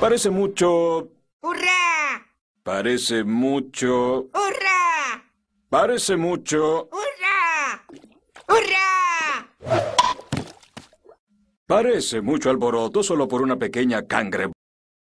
Parece mucho... ¡Hurra! Parece mucho... ¡Hurra! Parece mucho... ¡Hurra! ¡Hurra! Parece mucho alboroto solo por una pequeña cangre.